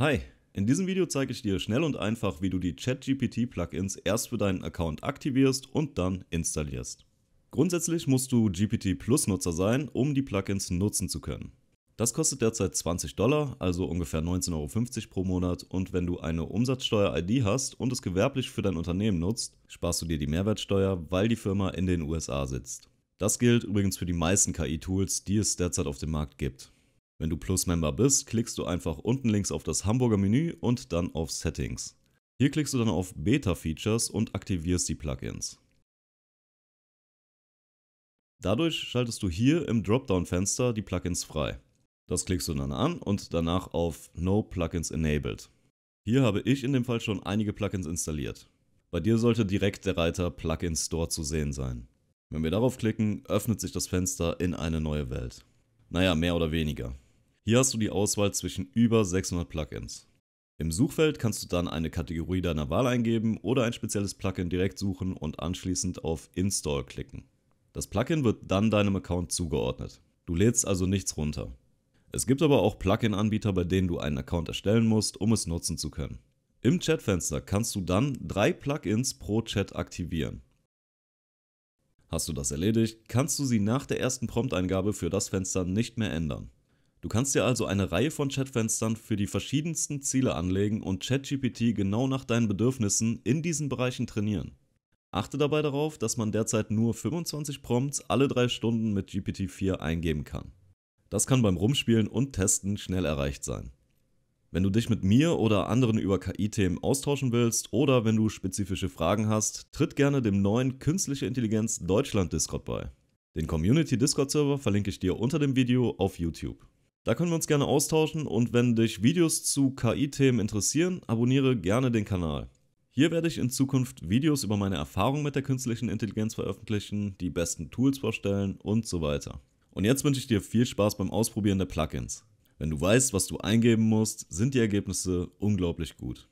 Hi, in diesem Video zeige ich dir schnell und einfach, wie du die ChatGPT-Plugins erst für deinen Account aktivierst und dann installierst. Grundsätzlich musst du GPT Plus Nutzer sein, um die Plugins nutzen zu können. Das kostet derzeit 20 Dollar, also ungefähr 19,50 Euro pro Monat und wenn du eine Umsatzsteuer-ID hast und es gewerblich für dein Unternehmen nutzt, sparst du dir die Mehrwertsteuer, weil die Firma in den USA sitzt. Das gilt übrigens für die meisten KI-Tools, die es derzeit auf dem Markt gibt. Wenn du Plus-Member bist, klickst du einfach unten links auf das Hamburger Menü und dann auf Settings. Hier klickst du dann auf Beta-Features und aktivierst die Plugins. Dadurch schaltest du hier im Dropdown-Fenster die Plugins frei. Das klickst du dann an und danach auf No Plugins Enabled. Hier habe ich in dem Fall schon einige Plugins installiert. Bei dir sollte direkt der Reiter Plugin Store zu sehen sein. Wenn wir darauf klicken, öffnet sich das Fenster in eine neue Welt. Naja, mehr oder weniger. Hier hast du die Auswahl zwischen über 600 Plugins. Im Suchfeld kannst du dann eine Kategorie deiner Wahl eingeben oder ein spezielles Plugin direkt suchen und anschließend auf Install klicken. Das Plugin wird dann deinem Account zugeordnet. Du lädst also nichts runter. Es gibt aber auch Plugin-Anbieter, bei denen du einen Account erstellen musst, um es nutzen zu können. Im Chatfenster kannst du dann drei Plugins pro Chat aktivieren. Hast du das erledigt, kannst du sie nach der ersten Prompteingabe für das Fenster nicht mehr ändern. Du kannst dir also eine Reihe von Chatfenstern für die verschiedensten Ziele anlegen und ChatGPT genau nach deinen Bedürfnissen in diesen Bereichen trainieren. Achte dabei darauf, dass man derzeit nur 25 Prompts alle drei Stunden mit GPT-4 eingeben kann. Das kann beim Rumspielen und Testen schnell erreicht sein. Wenn du dich mit mir oder anderen über KI-Themen austauschen willst oder wenn du spezifische Fragen hast, tritt gerne dem neuen Künstliche Intelligenz Deutschland Discord bei. Den Community Discord Server verlinke ich dir unter dem Video auf YouTube. Da können wir uns gerne austauschen und wenn dich Videos zu KI-Themen interessieren, abonniere gerne den Kanal. Hier werde ich in Zukunft Videos über meine Erfahrungen mit der künstlichen Intelligenz veröffentlichen, die besten Tools vorstellen und so weiter. Und jetzt wünsche ich dir viel Spaß beim Ausprobieren der Plugins. Wenn du weißt, was du eingeben musst, sind die Ergebnisse unglaublich gut.